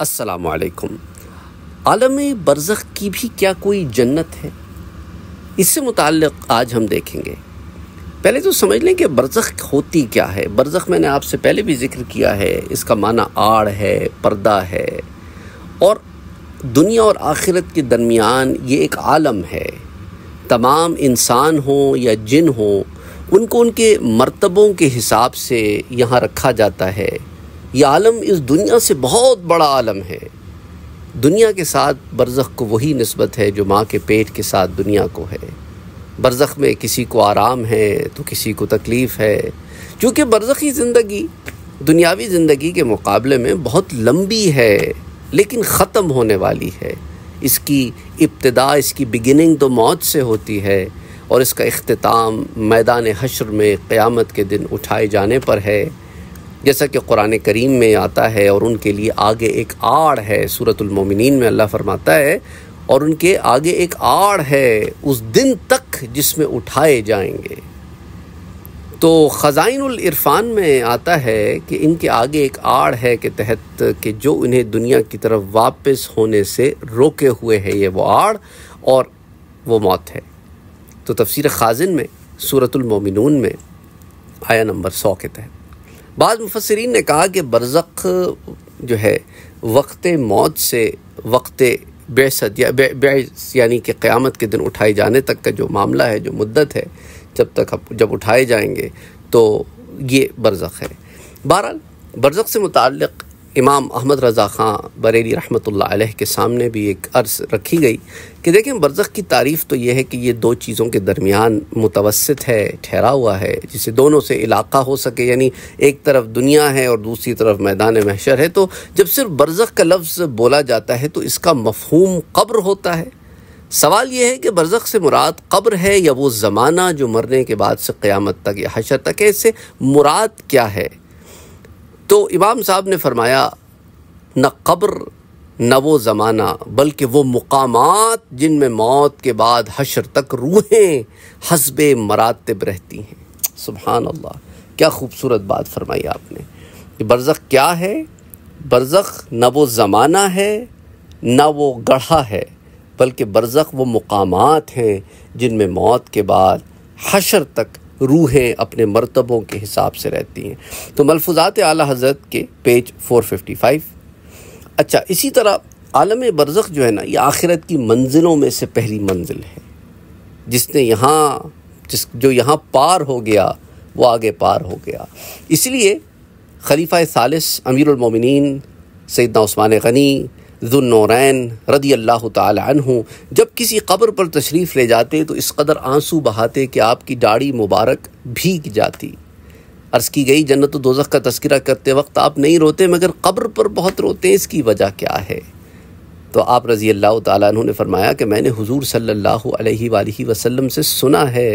असलकुम आलम बरज़ख़ की भी क्या कोई जन्नत है इससे मुतक़ आज हम देखेंगे पहले तो समझ लें कि बरज़ख़ होती क्या है बरज़ख़ मैंने आपसे पहले भी जिक्र किया है इसका माना आड़ है पर्दा है और दुनिया और आखिरत के दरमियान ये एक आलम है तमाम इंसान हों या जिन हों उनको उनके मरतबों के हिसाब से यहाँ रखा जाता है ये आलम इस दुनिया से बहुत बड़ा आलम है दुनिया के साथ बरज़ को वही नस्बत है जो माँ के पेट के साथ दुनिया को है बरज़ में किसी को आराम है तो किसी को तकलीफ़ है क्योंकि बरज़खी ज़िंदगी दुनियावी ज़िंदगी के मुकाबले में बहुत लंबी है लेकिन ख़त्म होने वाली है इसकी इब्तदा इसकी बिगिनिंग तो मौत से होती है और इसका अख्ताम मैदान हशर में क़्यामत के दिन उठाए जाने पर है जैसा कि कुरान करीम में आता है और उनके लिए आगे एक आड़ है सूरतमिन में अल्लाह फरमाता है और उनके आगे एक आड़ है उस दिन तक जिसमें उठाए जाएंगे तो ख़जाइनुल इरफान में आता है कि इनके आगे एक आड़ है के तहत कि जो इन्हें दुनिया की तरफ वापस होने से रोके हुए है ये वो आड़ और वो मौत है तो तफसर खाजिन में सूरतमिन में आया नंबर सौ के तहत बाद मुफसरीन ने कहा कि बरज़क जो है वक्त मौत से वक्त बेसत या बे यानी कि क़्यामत के दिन उठाए जाने तक का जो मामला है जो मुद्दत है जब तक आप जब उठाए जाएंगे तो ये बरज़क है बहरहाल बरज़क से मुतक़ इमाम अहमद रज़ा ख़ान बरेली रहमत के सामने भी एक अर्ज़ रखी गई कि देखें बरज़ की तारीफ़ तो यह है कि ये दो चीज़ों के दरमियान मुतवसत है ठहरा हुआ है जिसे दोनों से इलाका हो सके यानी एक तरफ दुनिया है और दूसरी तरफ मैदान महशर है तो जब सिर्फ बरज़ का लफ्ज़ बोला जाता है तो इसका मफहूम कब्र होता है सवाल यह है कि बरज़ से मुराद कब्र है या वो ज़माना जो मरने के बाद से क़्यामत तक या हशर तक है इससे मुराद क्या है तो इमाम साहब ने फरमाया न कब्र न वो ज़माना बल्कि वो जिन जिनमें मौत के बाद हशर तक रूहें हसब मरातब रहती हैं सुबहान अल्लाह क्या खूबसूरत बात फरमाई आपने कि बरज़ क्या है बरज़ न वो ज़माना है न वो गढ़ा है बल्कि बरज़ वो मकामात हैं जिनमें मौत के बाद हशर तक रूहें अपने मरतबों के हिसाब से रहती हैं तो मलफूजात आला हजरत के पेज 455 अच्छा इसी तरह आलम बरज़ जो है ना ये आखिरत की मंजिलों में से पहली मंजिल है जिसने यहाँ जिस जो यहाँ पार हो गया वो आगे पार हो गया इसलिए खलीफा सालिस अमीरमिन सैदना उस्मान गनी ज़ुनौरैन रदी अल्लाह तु जब किसी कब्र पर तशरीफ़ ले जाते तो इस कदर आंसू बहाते कि आपकी दाढ़ी मुबारक भीग जाती अर्ज़ की गई जन्नत दोजख का तस्करा करते वक्त आप नहीं रोते मगर कब्र पर बहुत रोते हैं इसकी वजह क्या है तो आप रज़ी अल्लाह तु ने फरमाया कि मैंने हुजूर सल्लल्लाहु अलैहि वसल्लम से सुना है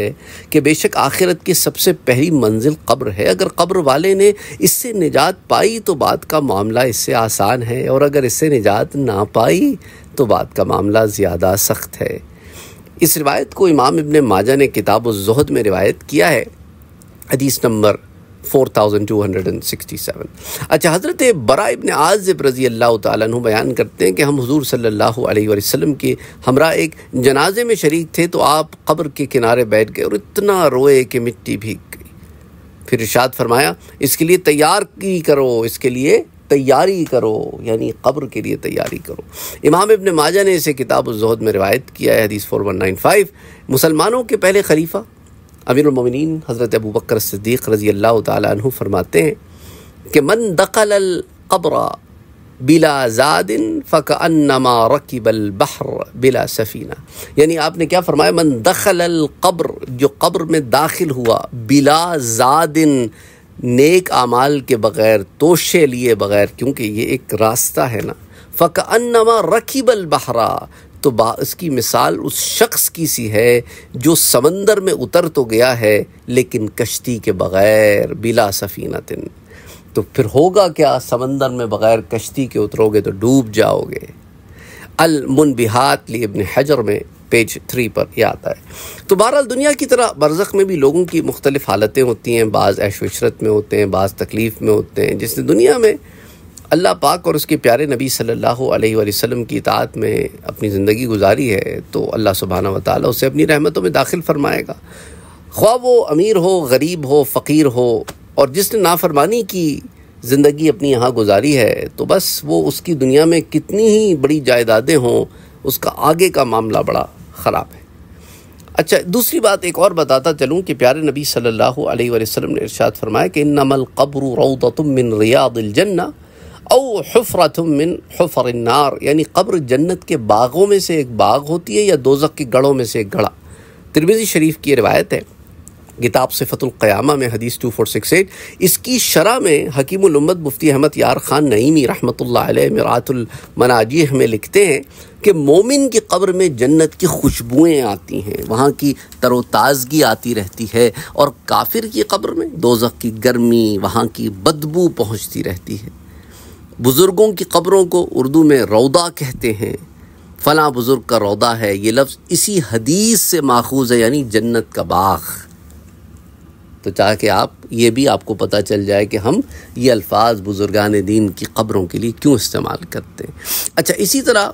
कि बेशक आखिरत की सबसे पहली मंजिल कब्र है अगर कब्र वाले ने इससे निजात पाई तो बात का मामला इससे आसान है और अगर इससे निजात ना पाई तो बात का मामला ज़्यादा सख्त है इस रिवायत को इमाम इबन माजा ने किताब जहद में रिवायत किया है हदीस नंबर 4267 अच्छा हज़रत बरा इबन आज़ब रज़ी अल्लाह तु बयान करते हैं कि हम हजूर सल्लाम के हमरा एक जनाजे में शरीक थे तो आप कब्र के किनारे बैठ गए और इतना रोए कि मिट्टी भीग गई फिर इर्शाद फरमाया इसके लिए तैयार की करो इसके लिए तैयारी करो यानी कब्र के लिए तैयारी करो इमाम इबन माजा ने इसे किताब जहद में रिवायत किया है हदीस 4195 मुसलमानों के पहले खलीफा उमिन हज़रत अबू बकर रज़ी अल्लाह तु फरमाते हैं कि मन दखल अलबरा बिला ज़ादिन फ़क अन्नमा रकीबल बहर बिला सफ़ीना यानी आपने क्या फरमाया मन दखल अलब्र जो कब्र में दाखिल हुआ बिला ज़ादिन नेक आमाल के बग़ैर तोशे लिए बग़ैर क्योंकि ये एक रास्ता है ना फ़क अन्नमा रकीबल बहरा तो बा इसकी मिसाल उस शख्स की सी है जो समंदर में उतर तो गया है लेकिन कश्ती के बग़ैर बिला सफ़ीना तिन तो फिर होगा क्या समंदर में बग़ैर कश्ती के उतरोगे तो डूब जाओगे अलमुन बिहात ली इबन हजर में पेज थ्री पर यह आता है तो बहरहाल दुनिया की तरह बरसक़ में भी लोगों की मुख्तलिफ़ हालतें होती हैं बाज़ ऐशरत वशरत में होते हैं बाज़ तकलीफ़ में होते हैं जिसने दुनिया में अल्लाह पाक और उसके प्यारे नबी सल्लल्लाहु अलैहि वसल्लम की इतात में अपनी ज़िंदगी गुजारी है तो अल्लाह सुबहाना व ताली उसे अपनी रहमतों में दाखिल फरमाएगा ख्वा वो अमीर हो गरीब हो फ़कीर हो और जिसने नाफरमानी की ज़िंदगी अपनी यहाँ गुजारी है तो बस वो उसकी दुनिया में कितनी ही बड़ी जायदादें हों उसका आगे का मामला बड़ा ख़राब है अच्छा दूसरी बात एक और बताता चलूँ कि प्यारे नबी सल्लल्लाहु अलैहि वसल्लम ने इरशाद फरमाया कि नमल कब्र रौदतुम मिन रियादिल जन्ना औ हफरा मिन हफर नार यानी कब्र जन्नत के बागों में से एक बाग होती है या दोजक के गढ़ों में से एक गढ़ा तिरमिज़ी शरीफ की रिवायत है किताब सिफतुल्क़यामा में हदीस टू फोर सिक्स एट इसकी शरह में हकीमत मुफ्ती अहमद यार ख़ान नईमी रहमत मरातुलमनाजीह में लिखते हैं कि मोमिन की कब्र में जन्नत की खुशबुएँ आती हैं वहाँ की तरोताज़गी आती रहती है और काफिर की कब्र में दोजख की गर्मी वहाँ की बदबू पहुँचती रहती है बुज़ुर्गों की ख़बरों को उर्दू में रौदा कहते हैं फ़लाँ बुज़ुर्ग का रौदा है ये लफ्ज़ इसी हदीस से माखूज है यानी जन्नत का बाग तो चाह के आप ये भी आपको पता चल जाए कि हम ये अल्फाज बुज़ुर्गान दीन की ख़बरों के लिए क्यों इस्तेमाल करते हैं अच्छा इसी तरह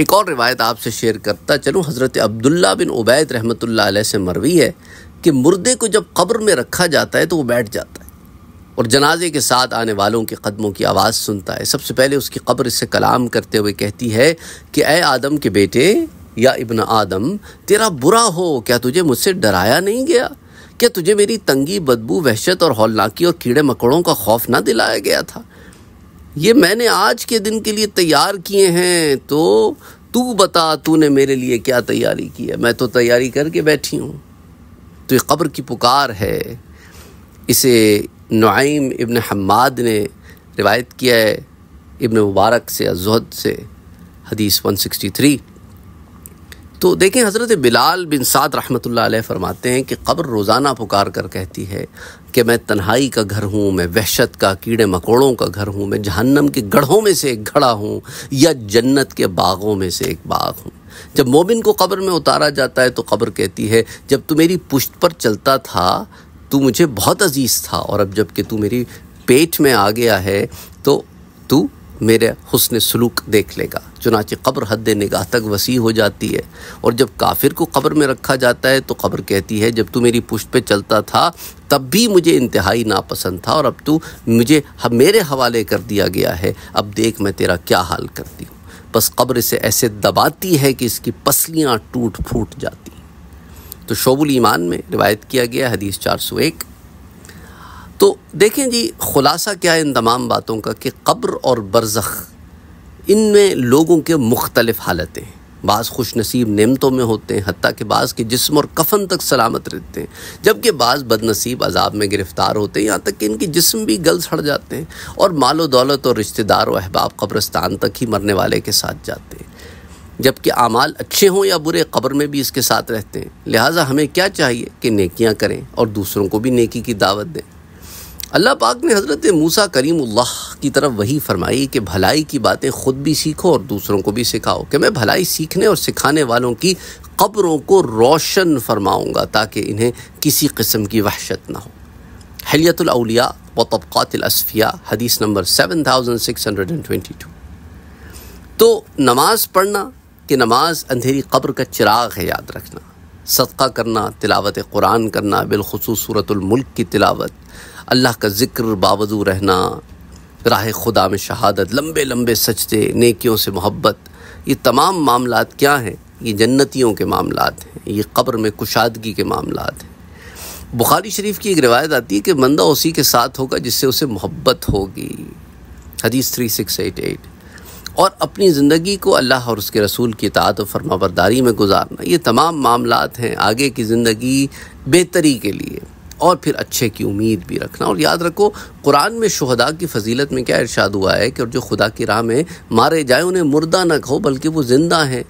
एक और रिवायत आपसे शेयर करता चलूँ हज़रत अब्दुल्ला बिन उबैद रहमत से मरवी है कि मुर्दे को जब कब्र में रखा जाता है तो वो बैठ जाता है और जनाजे के साथ आने वालों के कदमों की आवाज़ सुनता है सबसे पहले उसकी कब्र से कलाम करते हुए कहती है कि ए आदम के बेटे या इबन आदम तेरा बुरा हो क्या तुझे मुझसे डराया नहीं गया क्या तुझे मेरी तंगी बदबू वहशत और हौलनाकी और कीड़े मकोड़ों का खौफ ना दिलाया गया था ये मैंने आज के दिन के लिए तैयार किए हैं तो तू बता तूने मेरे लिए क्या तैयारी की है मैं तो तैयारी करके बैठी हूँ तो ये कब्र की पुकार है इसे नुआम इब्न हम्माद ने रिवायत किया है इब्न मुबारक से अजहद से हदीस 163 तो देखें हज़रत बिलाल बिन साद रहमत फरमाते हैं कि कब्र रोज़ाना पुकार कर कहती है कि मैं तन्हाई का घर हूँ मैं वहशत का कीड़े मकोड़ों का घर हूँ मैं जहन्नम के गढ़ों में से एक घड़ा हूँ या जन्नत के बागों में से एक बाग हूँ जब मोमिन को कब्र में उतारा जाता है तो कब्र कहती है जब तू मेरी पुश्त पर चलता था तू मुझे बहुत अजीज़ था और अब जबकि तू मेरी पेट में आ गया है तो तू मेरे हसन सलूक देख लेगा चुनाचे कब्र हद निगाह तक वसी हो जाती है और जब काफिर को कब्र में रखा जाता है तो कब्र कहती है जब तू मेरी पुष्ट पे चलता था तब भी मुझे इंतहाई नापसंद था और अब तू मुझे मेरे हवाले कर दिया गया है अब देख मैं तेरा क्या हाल करती हूँ बस कब्र इसे ऐसे दबाती है कि इसकी पसलियाँ टूट फूट जाती तो शोबुल ईमान में रिवायत किया गया हदीस चार सौ एक तो देखें जी ख़ुलासा क्या है इन तमाम बातों का कि कब्र और बरज़ इनमें लोगों के मुख्तलिफ हालतें बाज़ खुश नसीब नमतों में होते हैं हती कि बाज़ के जिसम और कफन तक सलामत रहते हैं जबकि बाज़ बदनसीब अजाब में गिरफ़्तार होते हैं यहाँ तक कि इनके जिसम भी गल सड़ जाते हैं और मालो दौलत और रिश्तेदार और अहबाब कब्रस्तान तक ही मरने वाले के साथ जाते हैं जबकि अमाल अच्छे हों या बुरे कब्र में भी इसके साथ रहते हैं लिहाजा हमें क्या चाहिए कि नेकियां करें और दूसरों को भी नेकी की दावत दें अल्लाह पाक ने हज़रत मूसा करीमुल्लाह की तरफ वही फरमाई कि भलाई की बातें ख़ुद भी सीखो और दूसरों को भी सिखाओ कि मैं भलाई सीखने और सिखाने वालों की कब्रों को रोशन फरमाऊँगा ताकि इन्हें किसी किस्म की वहशत ना हो हलियतलिया व तबक़ातलसफ़िया हदीस number seven thousand six hundred and twenty two तो नमाज़ पढ़ना कि नमाज अंधेरी कब्र का चिराग है याद रखना सदका करना तिलावत कुरान करना बिलखसूस सूरतुल्मुल्क की तिलावत अल्लाह का ज़िक्र बावजू रहना राह खुदा में शहादत लंबे लंबे सचते नेकियों से मोहब्बत ये तमाम मामला क्या हैं ये जन्नतियों के मामला हैं ये कब्र में कुशादगी के मामला हैं बुखारी शरीफ की एक रिवायत आती है कि मंदा उसी के साथ होगा जिससे उसे मोहब्बत होगी हदीस थ्री सिक्स एट एट और अपनी ज़िंदगी को अल्लाह और उसके रसूल की तात और फरमाबरदारी में गुजारना ये तमाम मामला हैं आगे की ज़िंदगी बेहतरी के लिए और फिर अच्छे की उम्मीद भी रखना और याद रखो कुरान में शहदा की फजीलत में क्या इरशाद हुआ है कि और जो खुदा की राह में मारे जाए उन्हें मुर्दा ना कहो बल्कि वो ज़िंदा हैं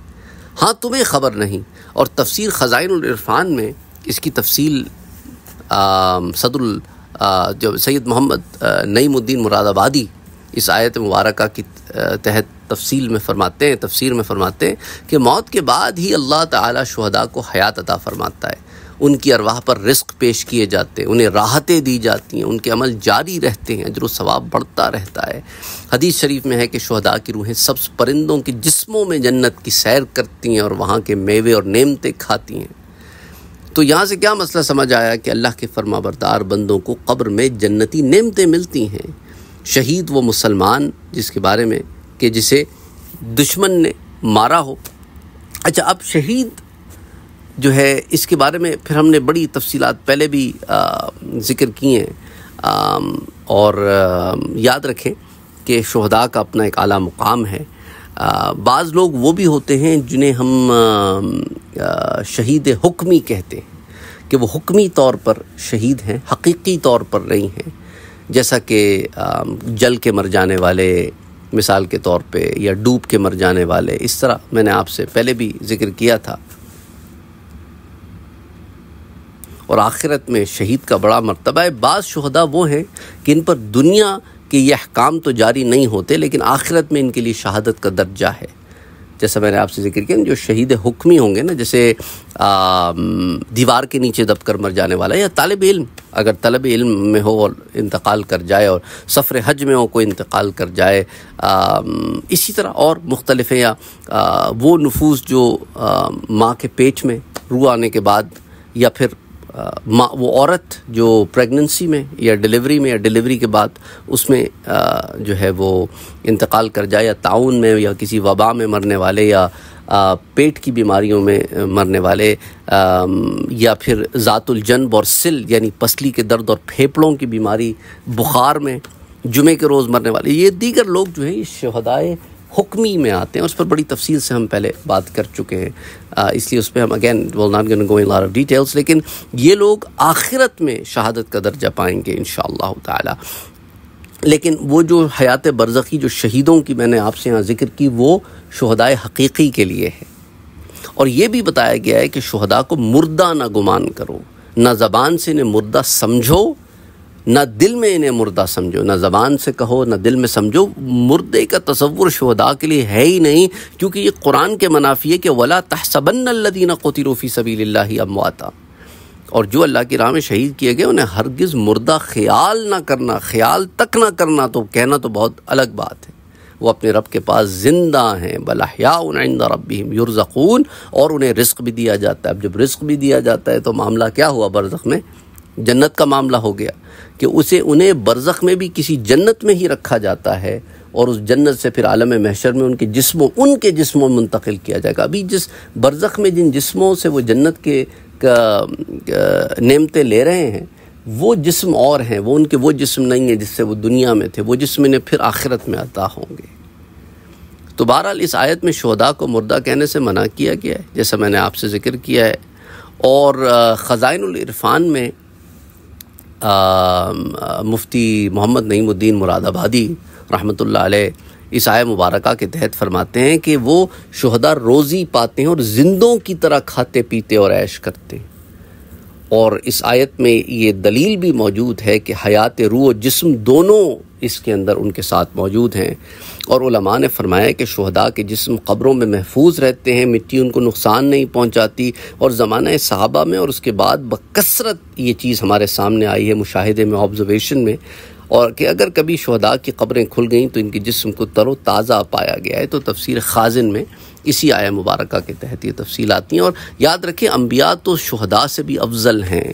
हाँ तुम्हें खबर नहीं और तफसर ख़जाइन इरफान में इसकी तफसील सदुल जो सैद मोहम्मद नईमुद्दीन मुरादाबादी इस आयत मुबारक की तहत तफसील में फरमाते हैं तफसीर में फरमाते हैं कि मौत के बाद ही अल्लाह ताला शहदा को हयात अता फरमाता है उनकी अरवाह पर रिस्क पेश किए जाते हैं उन्हें राहतें दी जाती हैं उनके अमल जारी रहते हैं अजर सवाब बढ़ता रहता है हदीस शरीफ में है कि शहदा की रूहें सब्स परिंदों के जिस्मों में जन्नत की सैर करती हैं और वहाँ के मेवे और नेमते खाती हैं तो यहाँ से क्या मसला समझ आया कि अल्लाह के फरमाबरदार बंदों को कब्र में जन्नती नेमते मिलती हैं शहीद वो मुसलमान जिसके बारे में कि जिसे दुश्मन ने मारा हो अच्छा अब शहीद जो है इसके बारे में फिर हमने बड़ी तफसीलात पहले भी ज़िक्र किए हैं और आ, याद रखें कि शहदा का अपना एक आला मुकाम है बाज़ लोग वो भी होते हैं जिन्हें हम आ, शहीद हुक्मी कहते हैं कि वो हुक्मी तौर पर शहीद हैं हकीकी तौर पर नहीं हैं जैसा कि जल के मर जाने वाले मिसाल के तौर पे या डूब के मर जाने वाले इस तरह मैंने आपसे पहले भी जिक्र किया था और आखिरत में शहीद का बड़ा मरतबा है बाज़ शहदा वो हैं कि इन पर दुनिया के ये अहकाम तो जारी नहीं होते लेकिन आखिरत में इनके लिए शहादत का दर्जा है जैसा मैंने आपसे जिक्र किया जो शहीद हुक्मी होंगे ना जैसे दीवार के नीचे दबकर मर जाने वाला या तालब इल्म अगर तलब इल्म में हो और इंतकाल कर जाए और सफ़र हज में हो कोई इंतकाल कर जाए आ, इसी तरह और मुख्तलफ या आ, वो नफूस जो माँ के पेट में रू आने के बाद या फिर वो औरत जो प्रेगनेंसी में या डिलीवरी में या डिलीवरी के बाद उसमें जो है वो इंतकाल कर जाए या ताउन में या किसी वबा में मरने वाले या पेट की बीमारियों में मरने वाले या फिर ज़ातुलजन्ब और सिल यानी पसली के दर्द और फेफड़ों की बीमारी बुखार में जुमे के रोज़ मरने वाले ये दीगर लोग जो है ये शहदाय हुक्मी में आते हैं उस पर बड़ी तफसील से हम पहले बात कर चुके हैं इसलिए उस पर हम again well not going go in lot of details लेकिन ये लोग आखिरत में शहादत का दर्जा पाएंगे इन ताला लेकिन वो जो हयात बरज़ख़ी जो शहीदों की मैंने आपसे यहाँ जिक्र की वो शहदाय हकीकी के लिए है और ये भी बताया गया है कि शहदा को मुर्दा ना गुमान करो ना ज़बान से इन्हें मुर्दा समझो ना दिल में इन्हें मुर्दा समझो ना ज़बान से कहो ना दिल में समझो मुर्दे का तस्वुर शहदा के लिए है ही नहीं क्योंकि ये कुरान के मुनाफी है कि वला तहसबन लदीना कोतिरूफ़ी सबी अमवाता और जो अल्लाह की राह में शहीद किए गए उन्हें हरगिज़ मुर्दा ख्याल ना करना ख्याल तक ना करना तो कहना तो बहुत अलग बात है वो अपने रब के पास ज़िंदा हैं बलाहियादा रबीम युरज़कून और उन्हें रिस्क भी दिया जाता है अब जब रिस्क भी दिया जाता है तो मामला क्या हुआ बरज़क में जन्नत का मामला हो गया कि उसे उन्हें बरज़ख में भी किसी जन्नत में ही रखा जाता है और उस जन्नत से फिर आलम महशर में उनके जिस्मों उनके जिस्मों में मुंतकिल किया जाएगा अभी जिस बरज़ख में जिन जिस्मों से वो जन्नत के नेमतें ले रहे हैं वो जिस्म और हैं वो उनके वो जिस्म नहीं है जिससे वो दुनिया में थे वो जिसम इन्हें फिर आखिरत में अता होंगे तो बहरहाल इस आयत में शहदा को मुर्दा कहने से मना किया गया है जैसा मैंने आपसे ज़िक्र किया है और ख़जाइनरफ़ान में मुफ्ती मोहम्मद नईमुद्दीन मुरादाबादी रहमत इस आय मुबारक के तहत फरमाते हैं कि वो शहदा रोज़ी पाते हैं और ज़िंदों की तरह खाते पीते और ऐश करते हैं और इस आयत में ये दलील भी मौजूद है कि हयात रूह जिस्म दोनों इसके अंदर उनके साथ मौजूद हैं और उलमा ने फरमाया कि शहदा के जिसम कब्रों में महफूज रहते हैं मिट्टी उनको नुकसान नहीं पहुँचाती और ज़माना सहाबा में और उसके बाद बकसरत ये चीज़ हमारे सामने आई है मुशाहे में ऑब्ज़र्वेशन में और कि अगर कभी शहदा की कब्रें खुल गईं तो इनके जिसम को तरो ताज़ा पाया गया है तो तफसीर खाजिन में इसी आया मुबारक के तहत ये तफसील आती हैं और याद रखें अम्बिया तो शहदा से भी अफजल हैं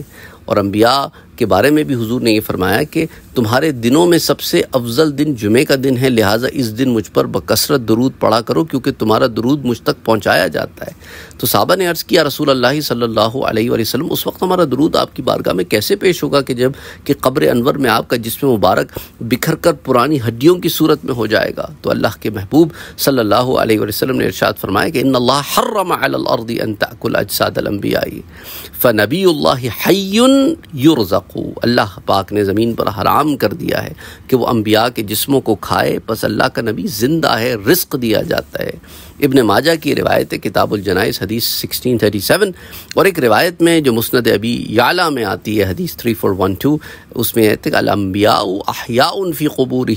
और अम्बिया के बारे में भी हुजूर ने ये फरमाया कि तुम्हारे दिनों में सबसे अफजल दिन जुमे का दिन है लिहाजा इस दिन मुझ पर बकसरत दरूद पढ़ा करो क्योंकि तुम्हारा दरूद मुझ तक पहुँचाया जाता है तो साहबा ने अर्ज़ किया रसूल अल्लाह सल्लल्लाहु अलैहि वसल्लम उस वक्त हमारा दरूद आपकी बारगाह में कैसे पेश होगा कि जब कि कब्र अनवर में आपका जिसम मुबारक बिखर कर पुरानी हड्डियों की सूरत में हो जाएगा तो अल्लाह के महबूब सल्ला वसलम ने इरशाद फरमाया कि इन अल्लाह हर्रमदी अनताकुल फ़नबी हयन युरज़क़ को अल्लाह पाक ने ज़मीन पर हराम कर दिया है कि वो अम्बिया के जिस्मों को खाए बस अल्लाह का नबी ज़िंदा है रिस्क दिया जाता है इबन माजा की रिवायत किताबुल जनाइस हदीस 1637 और एक रिवायत में जो मुस्ंद अबी याला में आती है हदीस 3412 उसमें अम्बियाफ़ी कबूर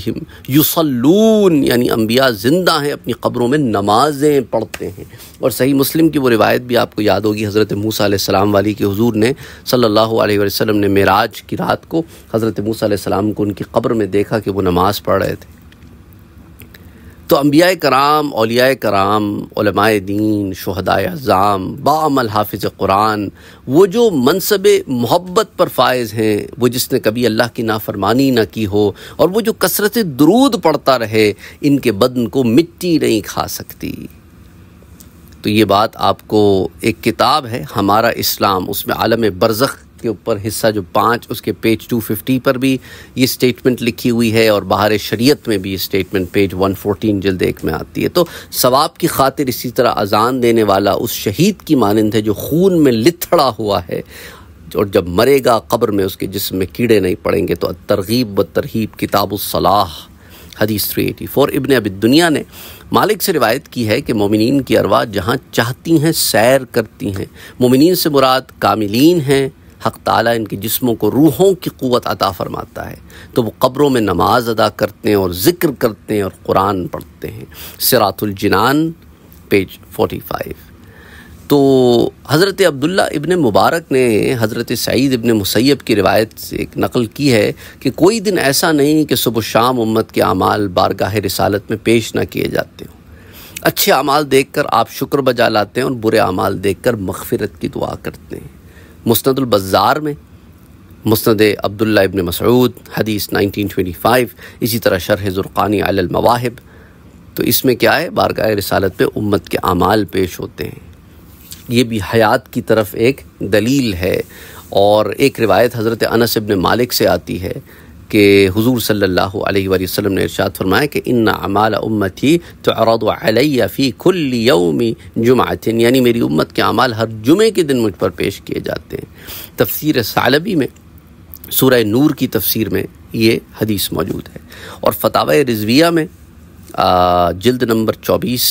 यूसलून यानी अम्बिया ज़िंदा हैं अपनी ख़बरों में नमाजें पढ़ते हैं और सही मुस्लिम की वो रिवायत भी आपको याद होगी हज़रत मूसम वाली के हजूर ने सल्ला वसलम ने मराज की रात को हज़रत सलाम को उनकी ख़बर में देखा कि वो नमाज़ पढ़ रहे थे तो अम्बिया कराम अलिया कराम दीन अजाम बामल हाफिज़ कुरान वो जो मनसब मोहब्बत पर फायज़ हैं वो जिसने कभी अल्लाह की नाफरमानी ना की हो और वो जो कसरत दरूद पड़ता रहे इनके बदन को मिट्टी नहीं खा सकती तो ये बात आपको एक किताब है हमारा इस्लाम उसमें आलम बरज़ के ऊपर हिस्सा जो पाँच उसके पेज 250 पर भी ये स्टेटमेंट लिखी हुई है और बाहर शरीयत में भी ये स्टेटमेंट पेज 114 जल्द एक में आती है तो सवाब की खातिर इसी तरह अजान देने वाला उस शहीद की मानंद है जो खून में लिथड़ा हुआ है और जब मरेगा कब्र में उसके जिसम में कीड़े नहीं पड़ेंगे तो तरगीब व तरहीब किताबुलसलाह हदीस थ्री एटी फोर इबन अब दुनिया ने मालिक से रिवायत की है कि मोमिन की अरवा जहाँ चाहती हैं सैर करती हैं मोमिन से मुराद कामिलीन हैं हक़ ताला इनके जिस्मों को रूहों की क़वत अता फ़रमाता है तो वो कब्रों में नमाज अदा करते हैं और ज़िक्र करते हैं और कुरान पढ़ते हैं सिरातुलजनान पेज फोटी फाइव तो हज़रत अब्दुल्ला इबन मुबारक ने हज़रत सईद इबन मुसैब की रिवायत से एक नकल की है कि कोई दिन ऐसा नहीं कि सुबह शाम उम्मत के अमाल बारगाह रिसालत में पेश ना किए जाते हों अच्छे अमाल देख कर आप शुक्र बजा लाते हैं और बुरे अमाल देख कर मगफ़रत की दुआ करते हैं मुस्तदुलबज़ार में मुस्ंद अब्दुल्ला इबन मसूद हदीस 1925 इसी तरह शरह ज़ुरक़ानी अलमवाहिब तो इसमें क्या है बारगा रसालत पे उम्मत के अमाल पेश होते हैं ये भी हयात की तरफ एक दलील है और एक रिवायत हज़रत अनस इबन मालिक से आती है कि हुजूर सल्लल्लाहु अलैहि वसल्लम ने इरशाद फरमाया कि इन अमाल उम्मती तो फी खुल यौमी जुमातिन यानी मेरी उम्मत के अमाल हर जुमे के दिन मुझ पर पेश किए जाते हैं तफसीर सालबी में सूरह नूर की तफसीर में ये हदीस मौजूद है और फतावा रिजविया में जल्द नंबर 24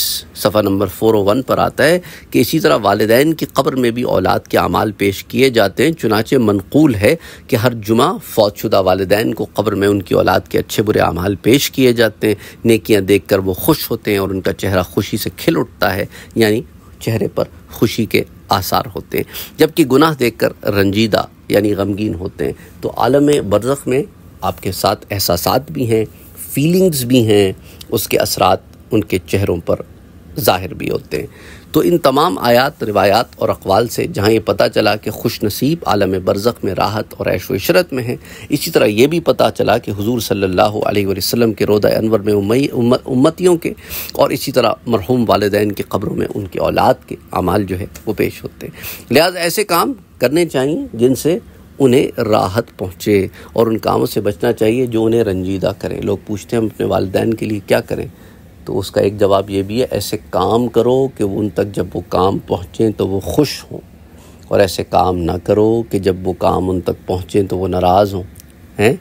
सफ़ा नंबर 401 पर आता है कि इसी तरह वालदेन की कब्र में भी औलाद के अमाल पेश किए जाते हैं चुनाचे मनकूल है कि हर जुमा फौजशुदा वालदेन को कब्र में उनकी औलाद के अच्छे बुरे अमाल पेश किए जाते हैं नेकियाँ देख कर वो खुश होते हैं और उनका चेहरा खुशी से खिल उठता है यानी चेहरे पर खुशी के आसार होते हैं जबकि गुनाह देख कर रंजीदा यानी गमगीन होते हैं तो आलम बरज़ में आपके साथ एहसास भी हैं फीलिंग्स भी हैं उसके असरात उनके चेहरों पर ज़ाहिर भी होते हैं तो इन तमाम आयात रिवायात और अकवाल से जहाँ ये पता चला कि खुश नसीब आलम बरज़ में राहत और ऐश वशरत में है इसी तरह ये भी पता चला कि हजूर सल्ला वसम के रोदा अनवर में उम्मी उम्मतियों के और इसी तरह मरहूम वालदेन की खबरों में उनके औलाद के अमाल जो है वो पेश होते हैं लिहाजा ऐसे काम करने चाहिए जिनसे उन्हें राहत पहुँचे और उन कामों से बचना चाहिए जो उन्हें रंजीदा करें लोग पूछते हैं अपने वालदेन के लिए क्या करें तो उसका एक जवाब ये भी है ऐसे काम करो कि उन तक जब वो काम पहुँचें तो वो खुश हों और ऐसे काम ना करो कि जब वो काम उन तक पहुँचें तो वो नाराज़ हों हैं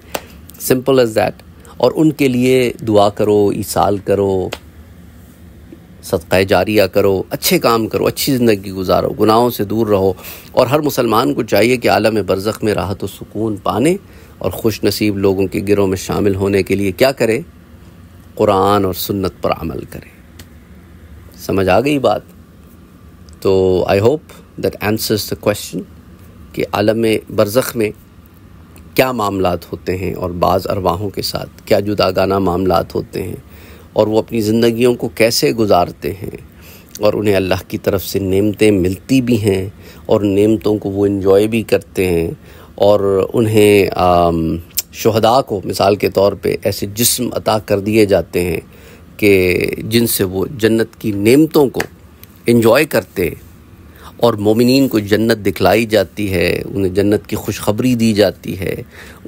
सिंपल एज़ दैट और उनके लिए दुआ करो ईसाल करो सदक़ जारिया करो अच्छे काम करो अच्छी ज़िंदगी गुजारो गुनाहों से दूर रहो और हर मुसलमान को चाहिए कि आलम बरज़ में राहत तो व सुकून पाने और खुश नसीब लोगों के गिरोह में शामिल होने के लिए क्या करे कुरान और सुन्नत पर अमल करे समझ आ गई बात तो I hope that answers the question कि आलम बरज़ में क्या मामला होते हैं और बाज़ अरवाहों के साथ क्या जुदागाना मामला होते हैं और वो अपनी ज़िंदगियों को कैसे गुजारते हैं और उन्हें अल्लाह की तरफ से नेमतें मिलती भी हैं और नेमतों को वो इन्जॉय भी करते हैं और उन्हें शहदा को मिसाल के तौर पे ऐसे जिस्म अता कर दिए जाते हैं कि जिनसे वो जन्नत की नेमतों को इन्जॉय करते और मोमिन को जन्नत दिखलाई जाती है उन्हें जन्नत की खुशखबरी दी जाती है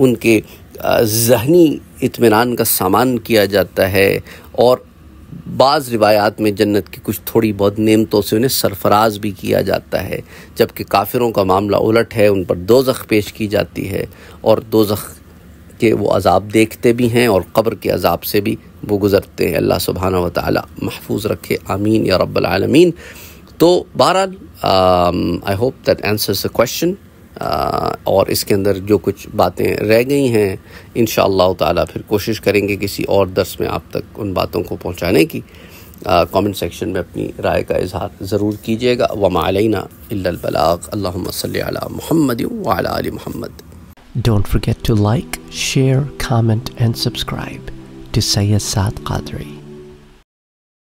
उनके जहनी इतमान का सामान किया जाता है और बाज़ रिवायात में जन्नत की कुछ थोड़ी बहुत नेमतों से उन्हें सरफराज भी किया जाता है जबकि काफिरों का मामला उलट है उन पर दोजख पेश की जाती है और दोजख के वो अजाब देखते भी हैं और कब्र के अजाब से भी वो गुज़रते हैं अल्लाह सुबहाना व ताली महफूज रखे आमीन या रब्बालमीन तो बहरहाल I hope that answers the question और इसके अंदर जो कुछ बातें रह गई हैं इन ताला फिर कोशिश करेंगे किसी और दर्स में आप तक उन बातों को पहुँचाने की कमेंट सेक्शन में अपनी राय का इजहार ज़रूर कीजिएगा वमालना बलाग अल्लाम महमद वाल महमद don't forget to like share comment and subscribe to Saad Saad